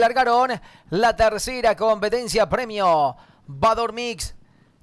Largaron la tercera competencia premio. Bador Mix.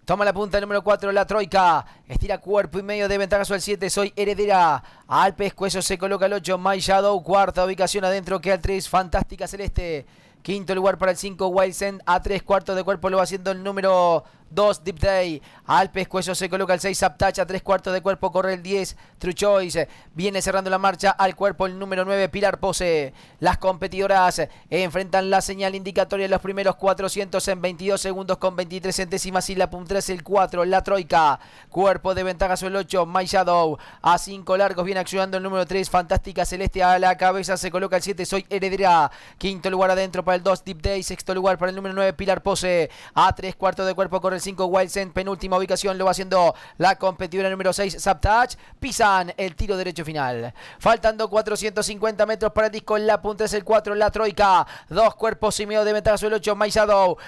Toma la punta número 4, la Troika. Estira cuerpo y medio de ventaja al 7, soy heredera. Al pescuezo se coloca el 8, My Shadow. Cuarta ubicación adentro, que al 3, Fantástica Celeste. Quinto lugar para el 5, Wild A 3 cuartos de cuerpo lo va haciendo el número 2 Deep Day, al pescuezo se coloca el 6 Zaptacha, 3 cuartos de cuerpo, corre el 10 True Choice, viene cerrando la marcha al cuerpo el número 9 Pilar Pose. Las competidoras enfrentan la señal indicatoria en los primeros 400 en 22 segundos con 23 centésimas y la punta es el 4, la Troika. Cuerpo de ventaja el 8 My Shadow, a 5 largos viene accionando el número 3 Fantástica Celeste a la cabeza, se coloca el 7 Soy Heredera, quinto lugar adentro para el 2 Deep Day, sexto lugar para el número 9 Pilar Pose, a 3 cuartos de cuerpo corre 5 Wildsend, penúltima ubicación. Lo va haciendo la competidora número 6, Saptach. Pisan el tiro derecho final. Faltando 450 metros para el disco. La punta es el 4, la Troika. Dos cuerpos y medio de ventaja sobre el 8, My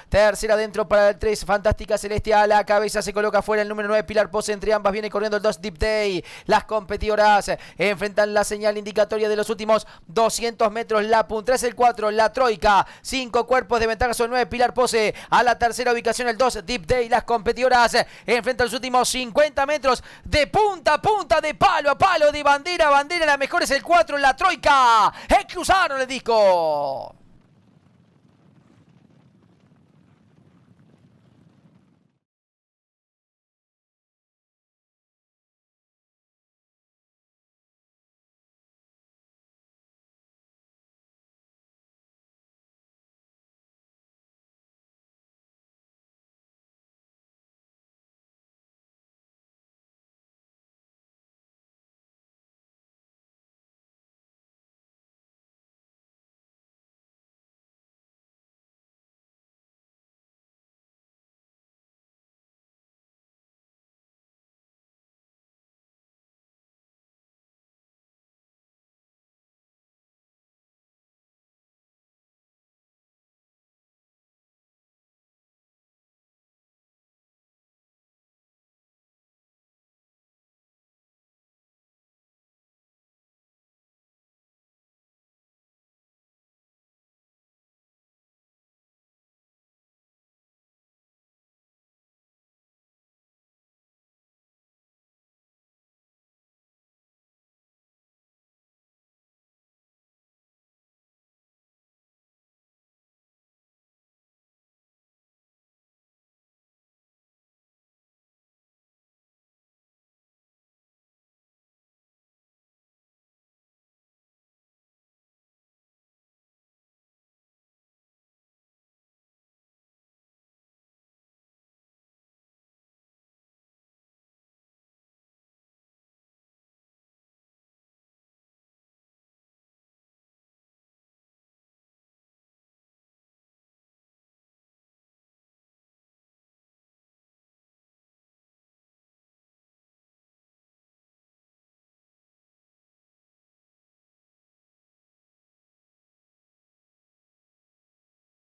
Tercera adentro para el 3, Fantástica Celestia, La cabeza se coloca fuera el número 9, Pilar Pose. Entre ambas viene corriendo el 2, Deep Day. Las competidoras enfrentan la señal indicatoria de los últimos 200 metros. La punta es el 4, la Troika. Cinco cuerpos de ventaja sobre el 9, Pilar Pose. A la tercera ubicación el 2, Deep Day y las competidoras eh, enfrentan los últimos 50 metros de punta a punta, de palo a palo, de bandera a bandera. La mejor es el 4, la troika. Cruzaron el disco.